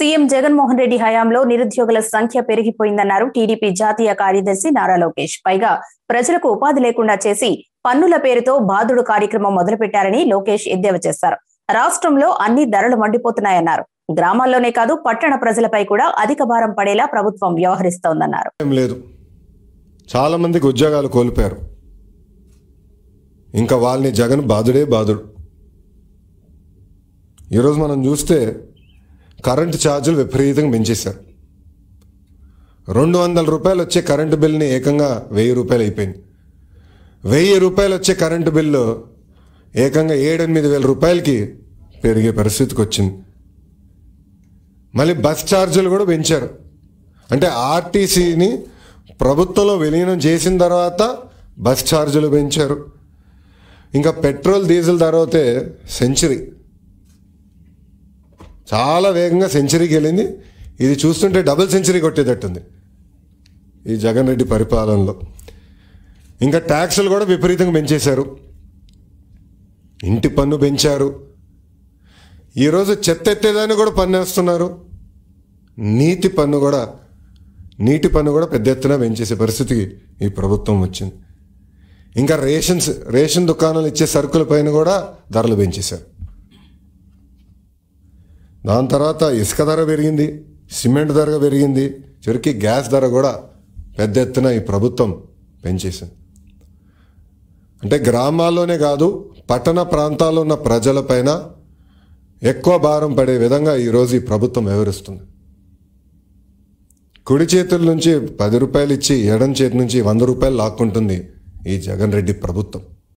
CM Jaganmohan Reddy హయాంలో నిరుద్యోగుల సంఖ్య పెరిగిపోయిందన్నారు టీడీపీ జాతీయ కార్యదర్శి నారా లోకేష్ పైగా ప్రజలకు ఉపాధి లేకుండా చేసి పన్నుల పేరుతో బాధుడు కార్యక్రమం మొదలుపెట్టారని లోకేష్ ఎద్దేవా చేశారు రాష్ట్రంలో అన్ని ధరలు మండిపోతున్నాయన్నారు గ్రామాల్లోనే కాదు పట్టణ ప్రజలపై కూడా అధిక భారం పడేలా ప్రభుత్వం వ్యవహరిస్తోందన్నారు లేదు చాలా మందికి ఉద్యోగాలు కోల్పోయారు ఇంకా వాళ్ళని జగన్ బాధుడే బాధుడు ఈరోజు మనం చూస్తే కరెంటు ఛార్జీలు విపరీతంగా మించేశారు రెండు వందల రూపాయలు వచ్చే కరెంటు బిల్ని ఏకంగా వెయ్యి రూపాయలు అయిపోయింది వెయ్యి రూపాయలు వచ్చే కరెంటు బిల్లు ఏకంగా ఏడెనిమిది వేల రూపాయలకి పెరిగే పరిస్థితికి వచ్చింది మళ్ళీ బస్ ఛార్జీలు కూడా పెంచారు అంటే ఆర్టీసీని ప్రభుత్వంలో విలీనం చేసిన తర్వాత బస్ ఛార్జీలు పెంచారు ఇంకా పెట్రోల్ డీజిల్ ధర అయితే సెంచరీ చాలా వేగంగా సెంచరీకి వెళ్ళింది ఇది చూస్తుంటే డబుల్ సెంచరీ కొట్టేటట్టుంది ఈ జగన్ రెడ్డి పరిపాలనలో ఇంకా ట్యాక్సులు కూడా విపరీతంగా పెంచేశారు ఇంటి పన్ను పెంచారు ఈరోజు చెత్త ఎత్తేదాన్ని కూడా పన్ను వేస్తున్నారు నీతి పన్ను కూడా నీటి పన్ను కూడా పెద్ద ఎత్తున పెంచేసే పరిస్థితికి ఈ ప్రభుత్వం వచ్చింది ఇంకా రేషన్స్ రేషన్ దుకాణాలు ఇచ్చే సరుకుల పైన కూడా ధరలు పెంచేశారు దాని తర్వాత ఇసుక ధర పెరిగింది సిమెంట్ ధర పెరిగింది చివరికి గ్యాస్ ధర కూడా పెద్ద ఎత్తున ఈ ప్రభుత్వం పెంచేసింది అంటే గ్రామాల్లోనే కాదు పట్టణ ప్రాంతాల్లో ఉన్న ప్రజలపైన ఎక్కువ భారం పడే విధంగా ఈరోజు ఈ ప్రభుత్వం వివరిస్తుంది కుడి చేతుల నుంచి పది రూపాయలు ఇచ్చి ఎడం చేతి నుంచి వంద రూపాయలు లాక్కుంటుంది ఈ జగన్ రెడ్డి ప్రభుత్వం